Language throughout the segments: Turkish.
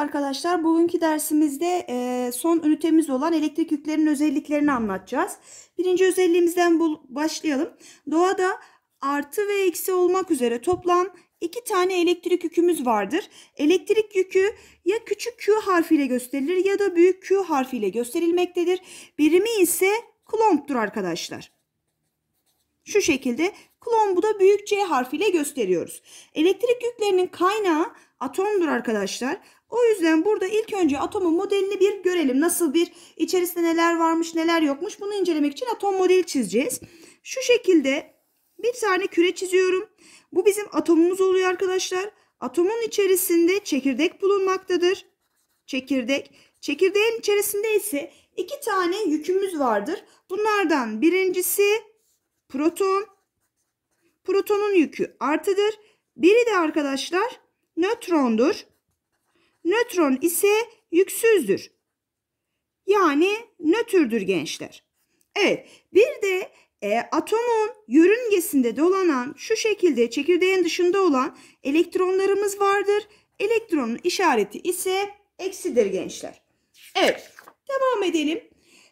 arkadaşlar. Bugünkü dersimizde e, son ünitemiz olan elektrik yüklerinin özelliklerini anlatacağız. Birinci özelliğimizden başlayalım. Doğada artı ve eksi olmak üzere toplam iki tane elektrik yükümüz vardır. Elektrik yükü ya küçük Q harfiyle gösterilir ya da büyük Q harfiyle gösterilmektedir. Birimi ise klomptur arkadaşlar. Şu şekilde klombu da büyük C harfiyle gösteriyoruz. Elektrik yüklerinin kaynağı atomdur arkadaşlar. O yüzden burada ilk önce atomun modelini bir görelim. Nasıl bir içerisinde neler varmış neler yokmuş bunu incelemek için atom modeli çizeceğiz. Şu şekilde bir tane küre çiziyorum. Bu bizim atomumuz oluyor arkadaşlar. Atomun içerisinde çekirdek bulunmaktadır. Çekirdek. Çekirdeğin içerisinde ise iki tane yükümüz vardır. Bunlardan birincisi proton. Protonun yükü artıdır. Biri de arkadaşlar nötrondur nötron ise yüksüzdür. Yani nötrdür gençler. Evet bir de e, atomun yörüngesinde dolanan şu şekilde çekirdeğin dışında olan elektronlarımız vardır. Elektronun işareti ise eksidir gençler. Evet devam edelim.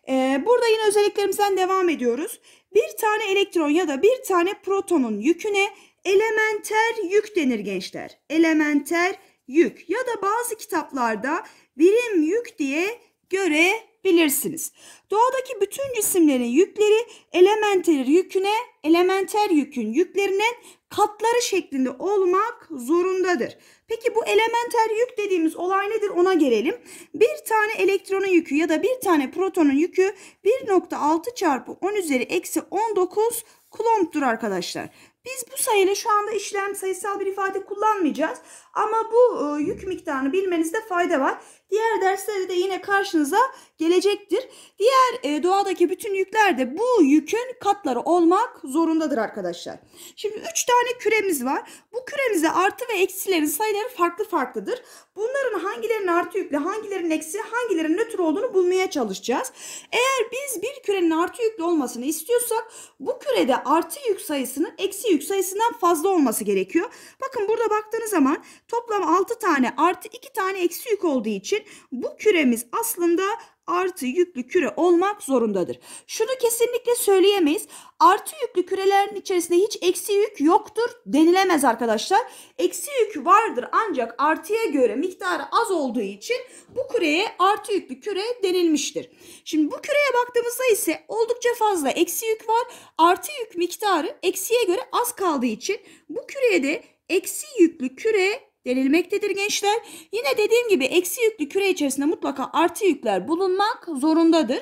Ee, burada yine özelliklerimizden devam ediyoruz. Bir tane elektron ya da bir tane protonun yüküne elementer yük denir gençler. Elementer yük ya da bazı kitaplarda birim yük diye görebilirsiniz. Doğadaki bütün cisimlerin yükleri elementer yüküne, elementer yükün yüklerinin katları şeklinde olmak zorundadır. Peki bu elementer yük dediğimiz olay nedir ona gelelim. Bir tane elektronun yükü ya da bir tane protonun yükü 1.6 çarpı 10 üzeri eksi 19 kulomptur arkadaşlar. Biz bu sayıyla şu anda işlem sayısal bir ifade kullanmayacağız. Ama bu e, yük miktarını bilmenizde fayda var. Diğer derslerde de yine karşınıza gelecektir. Diğer e, doğadaki bütün yükler de bu yükün katları olmak zorundadır arkadaşlar. Şimdi 3 tane küremiz var. Bu küremize artı ve eksilerin sayıları farklı farklıdır. Bunların hangilerinin artı yüklü, hangilerinin eksi, hangilerinin nötr olduğunu bulmaya çalışacağız. Eğer biz bir kürenin artı yüklü olmasını istiyorsak bu kürede artı yük sayısının eksi eksi yük sayısından fazla olması gerekiyor. Bakın burada baktığınız zaman toplam 6 tane artı 2 tane eksi yük olduğu için bu küremiz aslında artı yüklü küre olmak zorundadır. Şunu kesinlikle söyleyemeyiz. Artı yüklü kürelerin içerisinde hiç eksi yük yoktur denilemez arkadaşlar. Eksi yük vardır ancak artıya göre miktarı az olduğu için bu küreye artı yüklü küre denilmiştir. Şimdi bu küreye baktığımızda ise oldukça fazla eksi yük var. Artı yük miktarı eksiye göre az kaldığı için bu küreye de eksi yüklü küre delilmektedir gençler. Yine dediğim gibi eksi yüklü küre içerisinde mutlaka artı yükler bulunmak zorundadır.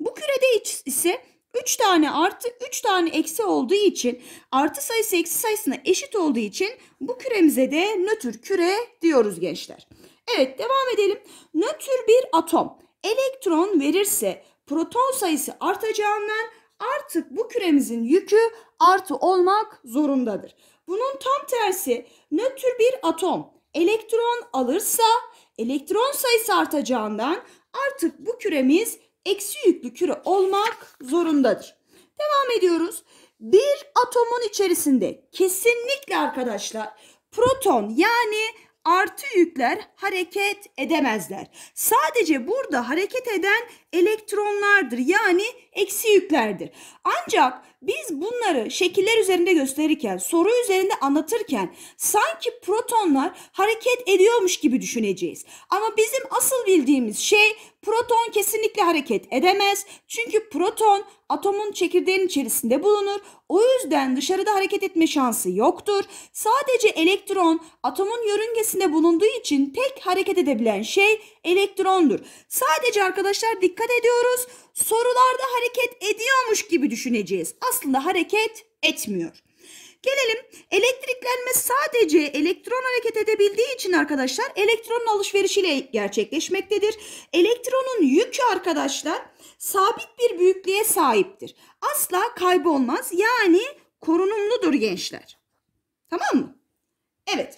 Bu kürede ise 3 tane artı 3 tane eksi olduğu için artı sayısı eksi sayısına eşit olduğu için bu küremize de nötr küre diyoruz gençler. Evet devam edelim. Nötr bir atom elektron verirse proton sayısı artacağından artık bu küremizin yükü artı olmak zorundadır. Bunun tam tersi nötr bir atom elektron alırsa elektron sayısı artacağından artık bu küremiz eksi yüklü küre olmak zorundadır. Devam ediyoruz. Bir atomun içerisinde kesinlikle arkadaşlar proton yani artı yükler hareket edemezler. Sadece burada hareket eden elektronlardır yani eksi yüklerdir. Ancak biz bunları şekiller üzerinde gösterirken, soru üzerinde anlatırken sanki protonlar hareket ediyormuş gibi düşüneceğiz. Ama bizim asıl bildiğimiz şey proton kesinlikle hareket edemez. Çünkü proton atomun çekirdeğinin içerisinde bulunur. O yüzden dışarıda hareket etme şansı yoktur. Sadece elektron atomun yörüngesinde bulunduğu için tek hareket edebilen şey elektrondur. Sadece arkadaşlar dikkat ediyoruz sorularda hareket ediyormuş gibi düşüneceğiz. Aslında hareket etmiyor. Gelelim elektriklenme sadece elektron hareket edebildiği için arkadaşlar elektronun alışverişiyle gerçekleşmektedir. Elektronun yükü arkadaşlar sabit bir büyüklüğe sahiptir. Asla kaybolmaz yani korunumludur gençler. Tamam mı? Evet.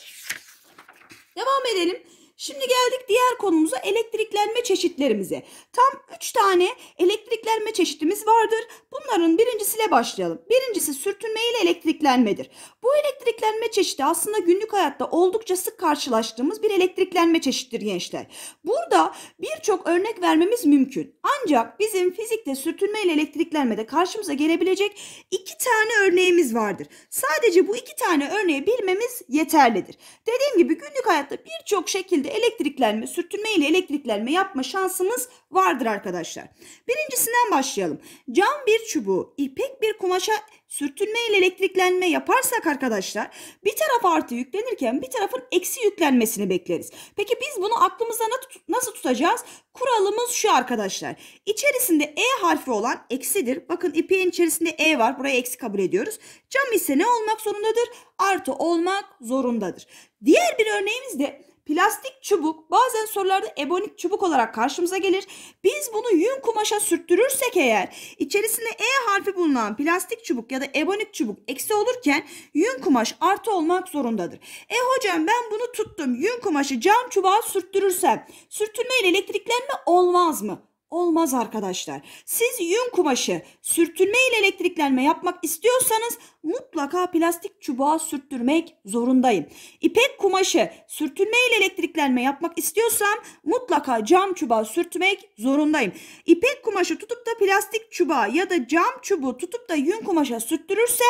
Devam edelim. Şimdi geldik diğer konumuza elektriklenme çeşitlerimize. Tam 3 tane elektriklenme çeşitimiz vardır. Bunların birincisiyle başlayalım. Birincisi sürtünme ile elektriklenmedir. Bu elektriklenme çeşidi aslında günlük hayatta oldukça sık karşılaştığımız bir elektriklenme çeşittir gençler. Burada birçok örnek vermemiz mümkün. Ancak bizim fizikte sürtünme ile elektriklenmede karşımıza gelebilecek iki tane örneğimiz vardır. Sadece bu iki tane örneği bilmemiz yeterlidir. Dediğim gibi günlük hayatta birçok şekilde şekilde elektriklenme, sürtünme ile elektriklenme yapma şansımız vardır arkadaşlar. Birincisinden başlayalım. Cam bir çubuğu ipek bir kumaşa sürtünme ile elektriklenme yaparsak arkadaşlar bir taraf artı yüklenirken bir tarafın eksi yüklenmesini bekleriz. Peki biz bunu aklımızda nasıl tutacağız? Kuralımız şu arkadaşlar. İçerisinde E harfi olan eksidir. Bakın ipeğin içerisinde E var. Buraya eksi kabul ediyoruz. Cam ise ne olmak zorundadır? Artı olmak zorundadır. Diğer bir örneğimiz de Plastik çubuk bazen sorularda ebonik çubuk olarak karşımıza gelir. Biz bunu yün kumaşa sürttürürsek eğer içerisinde E harfi bulunan plastik çubuk ya da ebonik çubuk eksi olurken yün kumaş artı olmak zorundadır. E hocam ben bunu tuttum yün kumaşı cam çubuğa sürttürürsem sürtünme ile elektriklenme olmaz mı? olmaz arkadaşlar. Siz yün kumaşı sürtünme ile elektriklenme yapmak istiyorsanız mutlaka plastik çubuğa sürttürmek zorundayım. İpek kumaşı sürtünme ile elektriklenme yapmak istiyorsam mutlaka cam çubuğa sürtmek zorundayım. İpek kumaşı tutup da plastik çubuğa ya da cam çubuğu tutup da yün kumaşa sürttürürsem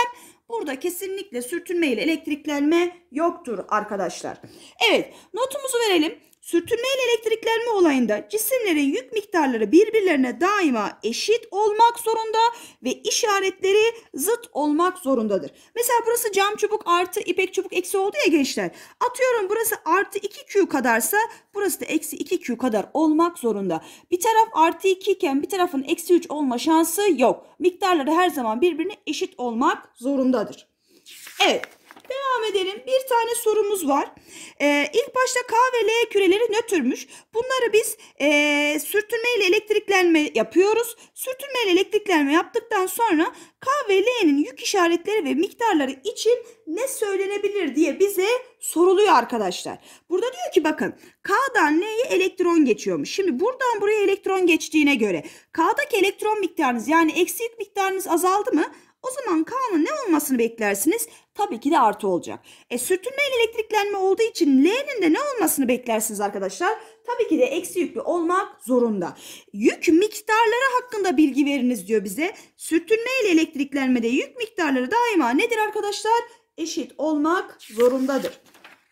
Burada kesinlikle sürtünme ile elektriklenme yoktur arkadaşlar. Evet notumuzu verelim. Sürtünme ile elektriklenme olayında cisimlerin yük miktarları birbirlerine daima eşit olmak zorunda ve işaretleri zıt olmak zorundadır. Mesela burası cam çubuk artı ipek çubuk eksi oldu ya gençler. Atıyorum burası artı 2Q kadarsa burası da eksi 2Q kadar olmak zorunda. Bir taraf artı 2 iken bir tarafın eksi 3 olma şansı yok. Miktarları her zaman birbirine eşit olmak zorundadır. Evet Devam edelim. Bir tane sorumuz var. Ee, ilk başta K ve L küreleri nötrmüş. Bunları biz e, sürtünme ile elektriklenme yapıyoruz. Sürtünme ile elektriklenme yaptıktan sonra K ve L'nin yük işaretleri ve miktarları için ne söylenebilir diye bize soruluyor arkadaşlar. Burada diyor ki bakın K'dan L'ye elektron geçiyormuş. Şimdi buradan buraya elektron geçtiğine göre K'daki elektron miktarınız yani eksi yük miktarınız azaldı mı? O zaman K'nın ne olmasını beklersiniz? tabii ki de artı olacak. E, sürtünme ile elektriklenme olduğu için L'nin de ne olmasını beklersiniz arkadaşlar? Tabii ki de eksi yüklü olmak zorunda. Yük miktarları hakkında bilgi veriniz diyor bize. Sürtünme ile elektriklenmede yük miktarları daima nedir arkadaşlar? Eşit olmak zorundadır.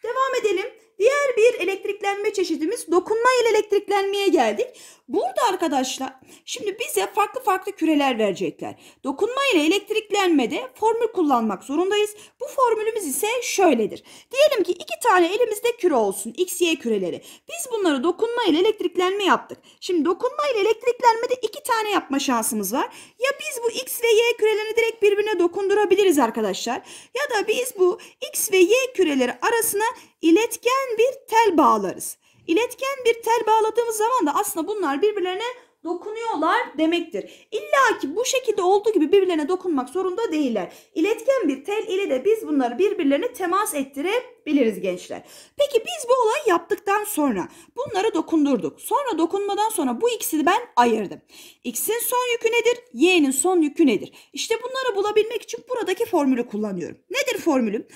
Devam edelim. Diğer bir elektriklenme çeşidimiz dokunma ile elektriklenmeye geldik. Burada arkadaşlar şimdi bize farklı farklı küreler verecekler. Dokunma ile elektriklenmede formül kullanmak zorundayız. Bu formülümüz ise şöyledir. Diyelim ki iki tane elimizde küre olsun. X, Y küreleri. Biz bunları dokunma ile elektriklenme yaptık. Şimdi dokunma ile elektriklenmede tane yapma şansımız var. Ya biz bu x ve y kürelerini direkt birbirine dokundurabiliriz arkadaşlar. Ya da biz bu x ve y küreleri arasına iletken bir tel bağlarız. İletken bir tel bağladığımız zaman da aslında bunlar birbirlerine dokunuyorlar demektir. İlla ki bu şekilde olduğu gibi birbirlerine dokunmak zorunda değiller. İletken bir tel ile de biz bunları birbirlerine temas ettirebiliriz biliriz gençler. Peki biz bu olayı yaptıktan sonra bunları dokundurduk. Sonra dokunmadan sonra bu ikisini ben ayırdım. X'in son yükü nedir? Y'nin son yükü nedir? İşte bunları bulabilmek için buradaki formülü kullanıyorum. Nedir formülüm?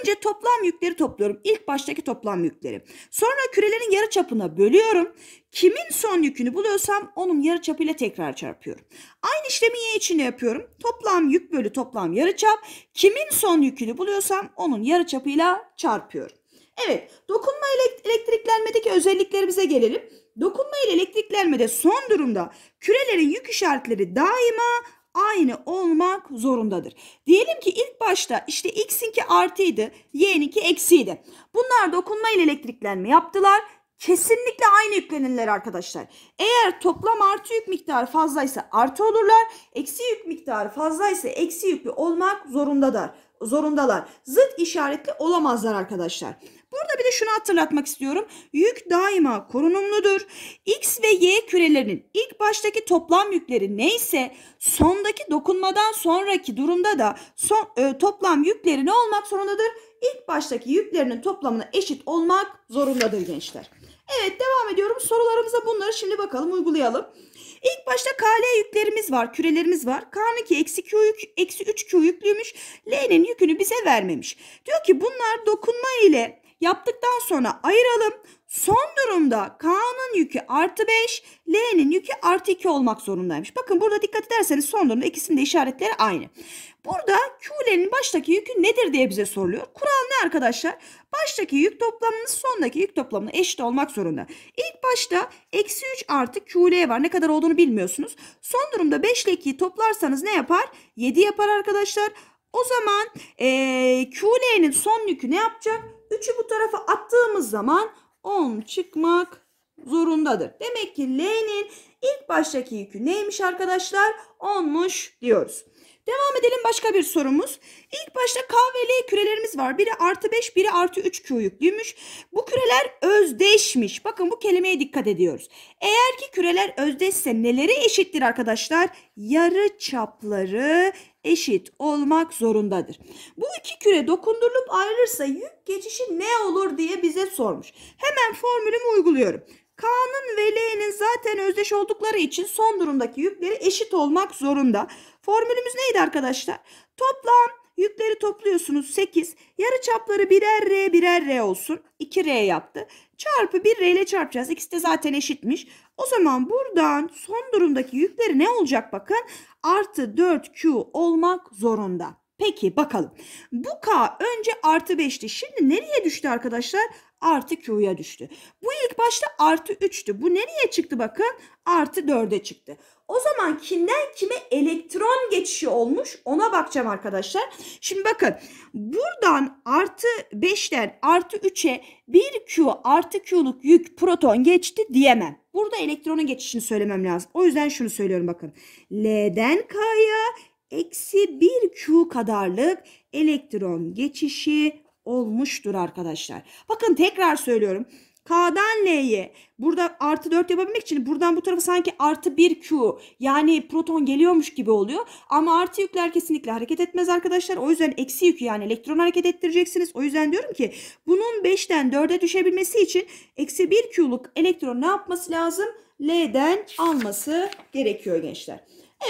Önce toplam yükleri topluyorum. İlk baştaki toplam yükleri. Sonra kürelerin yarı çapına bölüyorum. Kimin son yükünü buluyorsam onun yarı çapıyla tekrar çarpıyorum. Aynı işlemi y için yapıyorum. Toplam yük bölü toplam yarı çap. Kimin son yükünü buluyorsam onun yarı çapıyla çarpıyorum çarpıyor. Evet dokunma elektriklenmedeki özelliklerimize gelelim. Dokunma ile elektriklenmede son durumda kürelerin yük işaretleri daima aynı olmak zorundadır. Diyelim ki ilk başta işte x'inki artıydı, y'ninki eksiydi. Bunlar dokunma ile elektriklenme yaptılar kesinlikle aynı yüklenirler arkadaşlar. Eğer toplam artı yük miktarı fazlaysa artı olurlar. Eksi yük miktarı fazlaysa eksi yüklü olmak zorundadır. Zorundalar. Zıt işaretli olamazlar arkadaşlar. Burada bir de şunu hatırlatmak istiyorum. Yük daima korunumludur. X ve Y kürelerinin ilk baştaki toplam yükleri neyse sondaki dokunmadan sonraki durumda da son, e, toplam yükleri ne olmak zorundadır? İlk baştaki yüklerinin toplamına eşit olmak zorundadır gençler. Evet devam ediyorum. Sorularımıza bunları şimdi bakalım uygulayalım. İlk başta KL yüklerimiz var, kürelerimiz var. K12 eksi Q yük, eksi 3Q yüklüymüş. L'nin yükünü bize vermemiş. Diyor ki bunlar dokunma ile yaptıktan sonra ayıralım. Son durumda K'nın yükü artı 5, L'nin yükü artı 2 olmak zorundaymış. Bakın burada dikkat ederseniz son durumda ikisinin de işaretleri aynı. Burada QL'nin baştaki yükü nedir diye bize soruluyor. Kural ne arkadaşlar? Baştaki yük toplamımız sondaki yük toplamına eşit olmak zorunda. İlk başta eksi 3 artı QL var. Ne kadar olduğunu bilmiyorsunuz. Son durumda 5 ile 2'yi toplarsanız ne yapar? 7 yapar arkadaşlar. O zaman ee, QL'nin son yükü ne yapacak? 3'ü bu tarafa attığımız zaman 10 çıkmak zorundadır. Demek ki L'nin ilk baştaki yükü neymiş arkadaşlar? 10'muş diyoruz. Devam edelim başka bir sorumuz. İlk başta K ve L kürelerimiz var. Biri artı 5, biri artı 3 Q yüklüymüş. Bu küreler özdeşmiş. Bakın bu kelimeye dikkat ediyoruz. Eğer ki küreler özdeşse neleri eşittir arkadaşlar? Yarı çapları eşit olmak zorundadır. Bu iki küre dokundurulup ayrılırsa yük geçişi ne olur diye bize sormuş. Hemen formülümü uyguluyorum. K'nın ve L'nin zaten özdeş oldukları için son durumdaki yükleri eşit olmak zorunda. Formülümüz neydi arkadaşlar? Toplam yükleri topluyorsunuz 8. Yarı çapları birer R birer R olsun. 2R yaptı. Çarpı 1 R ile çarpacağız. İkisi de zaten eşitmiş. O zaman buradan son durumdaki yükleri ne olacak bakın. Artı 4Q olmak zorunda. Peki bakalım. Bu K önce artı 5'ti. Şimdi nereye düştü arkadaşlar? artı Q'ya düştü. Bu ilk başta artı 3'tü. Bu nereye çıktı bakın? Artı 4'e çıktı. O zaman kimden kime elektron geçişi olmuş ona bakacağım arkadaşlar. Şimdi bakın buradan artı 5'ten artı 3'e 1Q artı Q'luk yük proton geçti diyemem. Burada elektronun geçişini söylemem lazım. O yüzden şunu söylüyorum bakın. L'den K'ya eksi 1Q kadarlık elektron geçişi olmuştur arkadaşlar. Bakın tekrar söylüyorum. K'dan L'ye burada artı 4 yapabilmek için buradan bu tarafa sanki artı 1Q yani proton geliyormuş gibi oluyor. Ama artı yükler kesinlikle hareket etmez arkadaşlar. O yüzden eksi yükü yani elektron hareket ettireceksiniz. O yüzden diyorum ki bunun 5'ten 4'e düşebilmesi için eksi 1Q'luk elektron ne yapması lazım? L'den alması gerekiyor gençler.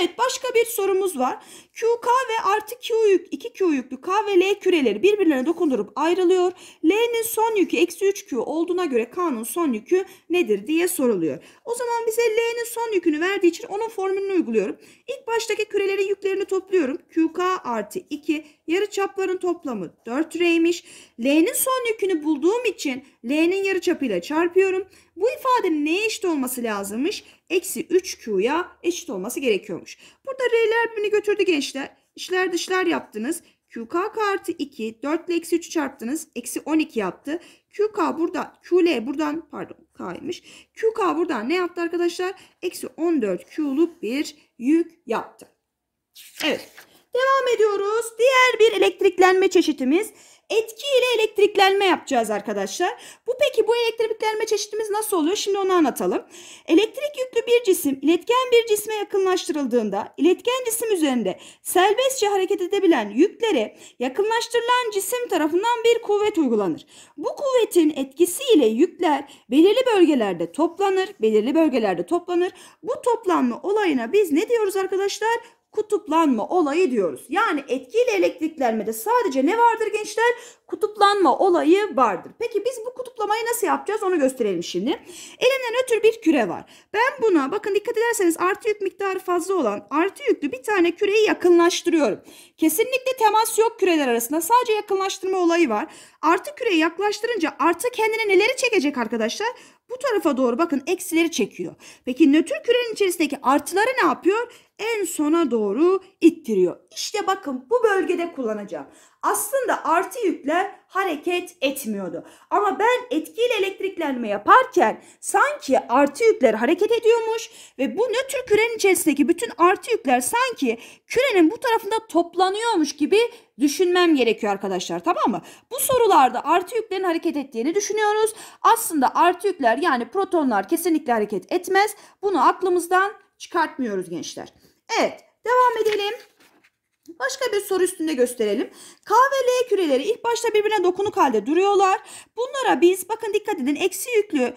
Evet başka bir sorumuz var. QK ve artı Q yük iki q yüklü K ve L küreleri birbirlerine dokundurup ayrılıyor. L'nin son yükü eksi 3Q olduğuna göre K'nın son yükü nedir diye soruluyor. O zaman bize L'nin son yükünü verdiği için onun formülünü uyguluyorum. İlk baştaki kürelerin yüklerini topluyorum. QK artı 2 yarı çapların toplamı 4 R'ymiş. L'nin son yükünü bulduğum için L'nin yarı çapıyla çarpıyorum. Bu ifadenin neye eşit olması lazımmış? Eksi 3Q'ya eşit olması gerekiyormuş. Burada R'ler birbirini götürdü gençler. İşler dışlar yaptınız. QK artı 2, 4 ile eksi 3'ü çarptınız. Eksi 12 yaptı. QK burada, QL buradan, pardon K'ymış. QK buradan ne yaptı arkadaşlar? Eksi 14 Q'luk bir yük yaptı. Evet. Devam ediyoruz. Diğer bir elektriklenme çeşitimiz etki ile elektriklenme yapacağız arkadaşlar. Bu peki bu elektriklenme çeşitimiz nasıl oluyor? Şimdi onu anlatalım. Elektrik yüklü bir cisim iletken bir cisme yakınlaştırıldığında iletken cisim üzerinde serbestçe hareket edebilen yüklere yakınlaştırılan cisim tarafından bir kuvvet uygulanır. Bu kuvvetin etkisiyle yükler belirli bölgelerde toplanır, belirli bölgelerde toplanır. Bu toplanma olayına biz ne diyoruz arkadaşlar? kutuplanma olayı diyoruz. Yani etkiyle elektriklenmede sadece ne vardır gençler? Kutuplanma olayı vardır. Peki biz bu kutuplamayı nasıl yapacağız onu gösterelim şimdi. Elimden ötür bir küre var. Ben buna bakın dikkat ederseniz artı yük miktarı fazla olan artı yüklü bir tane küreyi yakınlaştırıyorum. Kesinlikle temas yok küreler arasında sadece yakınlaştırma olayı var. Artı küreyi yaklaştırınca artı kendine neleri çekecek arkadaşlar? bu tarafa doğru bakın eksileri çekiyor. Peki nötr kürenin içerisindeki artıları ne yapıyor? En sona doğru ittiriyor. İşte bakın bu bölgede kullanacağım aslında artı yükler hareket etmiyordu. Ama ben etkiyle elektriklenme yaparken sanki artı yükler hareket ediyormuş ve bu nötr kürenin içerisindeki bütün artı yükler sanki kürenin bu tarafında toplanıyormuş gibi düşünmem gerekiyor arkadaşlar tamam mı? Bu sorularda artı yüklerin hareket ettiğini düşünüyoruz. Aslında artı yükler yani protonlar kesinlikle hareket etmez. Bunu aklımızdan çıkartmıyoruz gençler. Evet devam edelim. Başka bir soru üstünde gösterelim. K ve L küreleri ilk başta birbirine dokunuk halde duruyorlar. Bunlara biz bakın dikkat edin eksi yüklü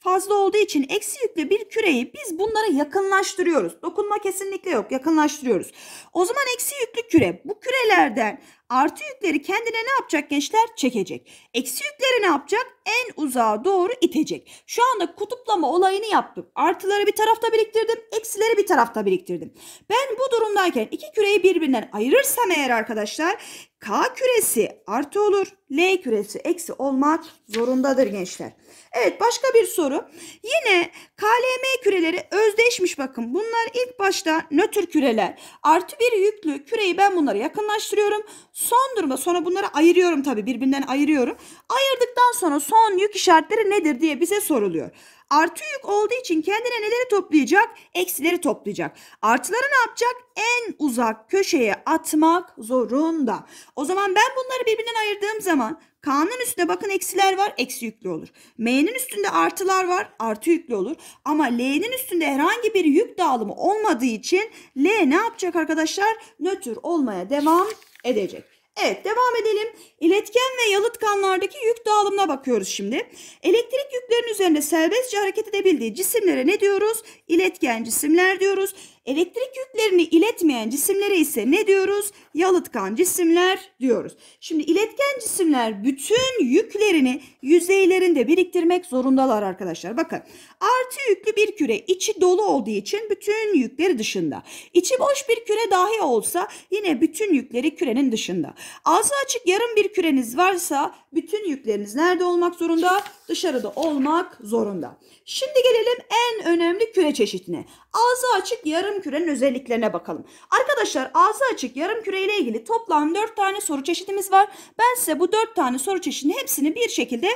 fazla olduğu için eksi yüklü bir küreyi biz bunlara yakınlaştırıyoruz. Dokunma kesinlikle yok yakınlaştırıyoruz. O zaman eksi yüklü küre bu kürelerden artı yükleri kendine ne yapacak gençler? Çekecek. Eksi yükleri ne yapacak? En uzağa doğru itecek. Şu anda kutuplama olayını yaptım. Artıları bir tarafta biriktirdim. Eksileri bir tarafta biriktirdim. Ben bu durumdayken iki küreyi birbirinden ayırırsam eğer arkadaşlar K küresi artı olur. L küresi eksi olmak zorundadır gençler. Evet başka bir soru. Yine KLM küreleri özdeşmiş bakın. Bunlar ilk başta nötr küreler. Artı bir yüklü küreyi ben bunları yakınlaştırıyorum. Son duruma sonra bunları ayırıyorum tabii birbirinden ayırıyorum. Ayırdıktan sonra son yük işaretleri nedir diye bize soruluyor. Artı yük olduğu için kendine neleri toplayacak? Eksileri toplayacak. Artıları ne yapacak? En uzak köşeye atmak zorunda. O zaman ben bunları birbirinden ayırdığım zaman K'nın üstünde bakın eksiler var, eksi yüklü olur. M'nin üstünde artılar var, artı yüklü olur. Ama L'nin üstünde herhangi bir yük dağılımı olmadığı için L ne yapacak arkadaşlar? Nötr olmaya devam edecek. Evet devam edelim. İletken ve yalıtkanlardaki yük dağılımına bakıyoruz şimdi. Elektrik yüklerinin üzerinde serbestçe hareket edebildiği cisimlere ne diyoruz? İletken cisimler diyoruz. Elektrik yüklerini iletmeyen cisimlere ise ne diyoruz? Yalıtkan cisimler diyoruz. Şimdi iletken cisimler bütün yüklerini yüzeylerinde biriktirmek zorundalar arkadaşlar. Bakın artı yüklü bir küre içi dolu olduğu için bütün yükleri dışında. İçi boş bir küre dahi olsa yine bütün yükleri kürenin dışında. Ağzı açık yarım bir küreniz varsa bütün yükleriniz nerede olmak zorunda? Dışarıda olmak zorunda. Şimdi gelelim en önemli küre çeşitine. Ağzı açık yarım kürenin özelliklerine bakalım. Arkadaşlar ağzı açık yarım küre ile ilgili toplam 4 tane soru çeşitimiz var. Ben size bu 4 tane soru çeşidini hepsini bir şekilde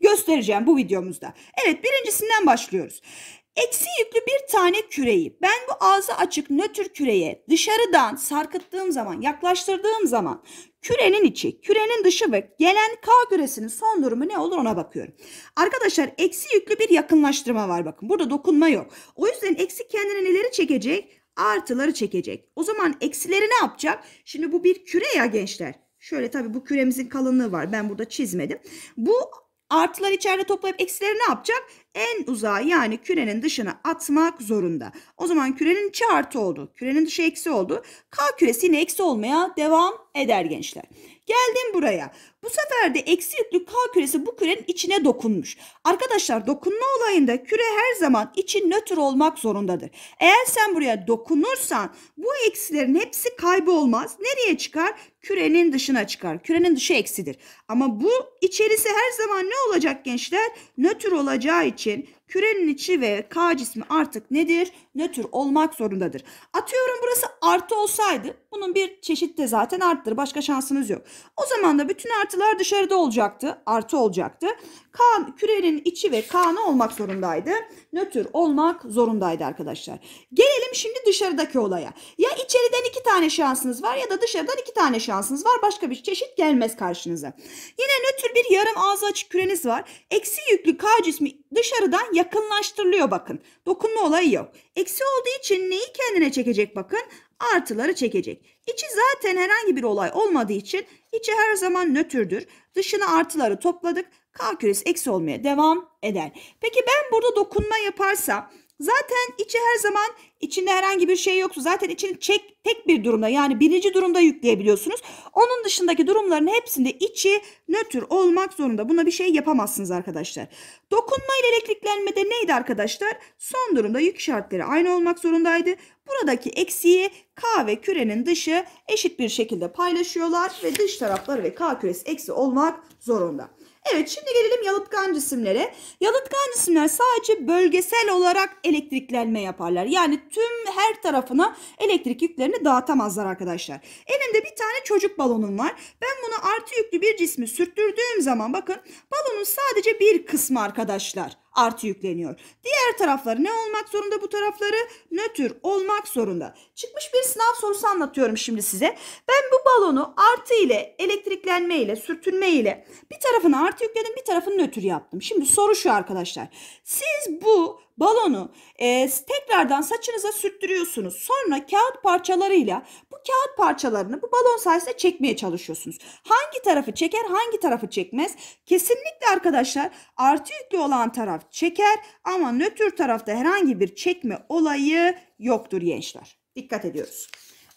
göstereceğim bu videomuzda. Evet birincisinden başlıyoruz. Eksi yüklü bir tane küreyi ben bu ağzı açık nötr küreye dışarıdan sarkıttığım zaman, yaklaştırdığım zaman kürenin içi, kürenin dışı ve gelen K küresinin son durumu ne olur ona bakıyorum. Arkadaşlar eksi yüklü bir yakınlaştırma var bakın. Burada dokunma yok. O yüzden eksi kendini neleri çekecek? Artıları çekecek. O zaman eksileri ne yapacak? Şimdi bu bir küre ya gençler. Şöyle tabii bu küremizin kalınlığı var. Ben burada çizmedim. Bu Artılar içeride toplayıp eksileri ne yapacak? En uzağa yani kürenin dışına atmak zorunda. O zaman kürenin içi artı oldu. Kürenin dışı eksi oldu. K küresi yine eksi olmaya devam eder gençler. Geldim buraya. Bu sefer de eksi yüklü K küresi bu kürenin içine dokunmuş. Arkadaşlar dokunma olayında küre her zaman içi nötr olmak zorundadır. Eğer sen buraya dokunursan bu eksilerin hepsi kaybolmaz. Nereye çıkar? Kürenin dışına çıkar. Kürenin dışı eksidir. Ama bu içerisi her zaman ne olacak gençler? Nötr olacağı için kürenin içi ve K cismi artık nedir? Nötr olmak zorundadır. Atıyorum burası artı olsaydı bunun bir çeşit de zaten arttır. Başka şansınız yok. O zaman da bütün artı artılar dışarıda olacaktı. Artı olacaktı. Kan, kürenin içi ve kanı olmak zorundaydı. Nötr olmak zorundaydı arkadaşlar. Gelelim şimdi dışarıdaki olaya. Ya içeriden iki tane şansınız var ya da dışarıdan iki tane şansınız var. Başka bir çeşit gelmez karşınıza. Yine nötr bir yarım ağzı açık küreniz var. Eksi yüklü K cismi dışarıdan yakınlaştırılıyor bakın. Dokunma olayı yok. Eksi olduğu için neyi kendine çekecek bakın artıları çekecek. İçi zaten herhangi bir olay olmadığı için içi her zaman nötrdür. Dışına artıları topladık. K eksi olmaya devam eder. Peki ben burada dokunma yaparsam Zaten içi her zaman içinde herhangi bir şey yoksa zaten içini çek, tek bir durumda yani birinci durumda yükleyebiliyorsunuz. Onun dışındaki durumların hepsinde içi nötr olmak zorunda. Buna bir şey yapamazsınız arkadaşlar. Dokunma ile elektriklenmede neydi arkadaşlar? Son durumda yük şartları aynı olmak zorundaydı. Buradaki eksiği K ve kürenin dışı eşit bir şekilde paylaşıyorlar ve dış tarafları ve K küresi eksi olmak zorunda. Evet şimdi gelelim yalıtkan cisimlere. Yalıtkan cisimler sadece bölgesel olarak elektriklenme yaparlar. Yani tüm her tarafına elektrik yüklerini dağıtamazlar arkadaşlar. Elimde bir tane çocuk balonum var. Ben bunu artı yüklü bir cismi sürttürdüğüm zaman bakın balonun sadece bir kısmı arkadaşlar artı yükleniyor. Diğer tarafları ne olmak zorunda bu tarafları? Nötr olmak zorunda. Çıkmış bir sınav sorusu anlatıyorum şimdi size. Ben bu balonu artı ile elektriklenme ile sürtünme ile bir tarafını artı yükledim bir tarafını nötr yaptım. Şimdi soru şu arkadaşlar. Siz bu balonu e, tekrardan saçınıza sürttürüyorsunuz. Sonra kağıt parçalarıyla bu kağıt parçalarını bu balon sayesinde çekmeye çalışıyorsunuz. Hangi tarafı çeker hangi tarafı çekmez? Kesinlikle arkadaşlar artı yüklü olan taraf taraf çeker ama nötr tarafta herhangi bir çekme olayı yoktur gençler. Dikkat ediyoruz.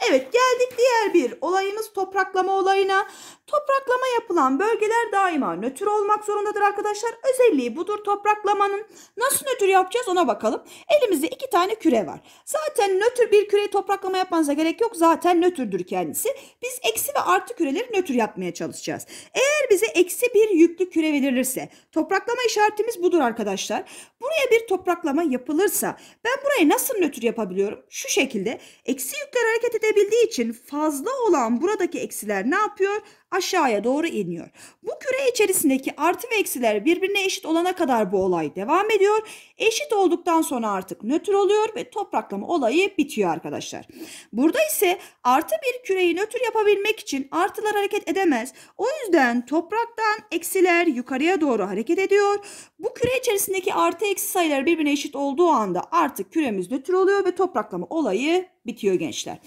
Evet geldik diğer bir olayımız topraklama olayına. Topraklama yapılan bölgeler daima nötr olmak zorundadır arkadaşlar. Özelliği budur topraklamanın. Nasıl nötr yapacağız ona bakalım. Elimizde iki tane küre var. Zaten nötr bir küreyi topraklama yapmanıza gerek yok. Zaten nötrdür kendisi. Biz eksi ve artı küreleri nötr yapmaya çalışacağız. Eğer bize eksi bir yüklü küre verilirse topraklama işaretimiz budur arkadaşlar. Buraya bir topraklama yapılırsa ben burayı nasıl nötr yapabiliyorum? Şu şekilde eksi yükler hareket edebilir Bölünebildiği için fazla olan buradaki eksiler ne yapıyor? Aşağıya doğru iniyor. Bu Küre içerisindeki artı ve eksiler birbirine eşit olana kadar bu olay devam ediyor. Eşit olduktan sonra artık nötr oluyor ve topraklama olayı bitiyor arkadaşlar. Burada ise artı bir küreyi nötr yapabilmek için artılar hareket edemez. O yüzden topraktan eksiler yukarıya doğru hareket ediyor. Bu küre içerisindeki artı eksi sayılar birbirine eşit olduğu anda artık küremiz nötr oluyor ve topraklama olayı bitiyor gençler.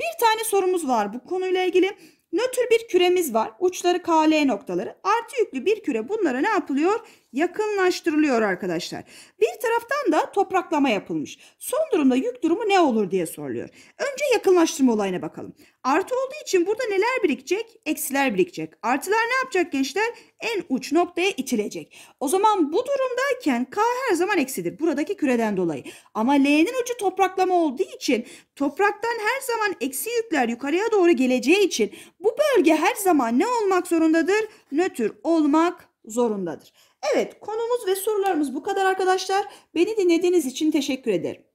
Bir tane sorumuz var bu konuyla ilgili. Nötr bir küremiz var. Uçları KL noktaları. Artı yüklü bir küre bunlara ne yapılıyor? yakınlaştırılıyor arkadaşlar. Bir taraftan da topraklama yapılmış. Son durumda yük durumu ne olur diye soruluyor. Önce yakınlaştırma olayına bakalım. Artı olduğu için burada neler birikecek? Eksiler birikecek. Artılar ne yapacak gençler? En uç noktaya itilecek. O zaman bu durumdayken K her zaman eksidir. Buradaki küreden dolayı. Ama L'nin ucu topraklama olduğu için topraktan her zaman eksi yükler yukarıya doğru geleceği için bu bölge her zaman ne olmak zorundadır? Nötr olmak zorundadır. Evet konumuz ve sorularımız bu kadar arkadaşlar. Beni dinlediğiniz için teşekkür ederim.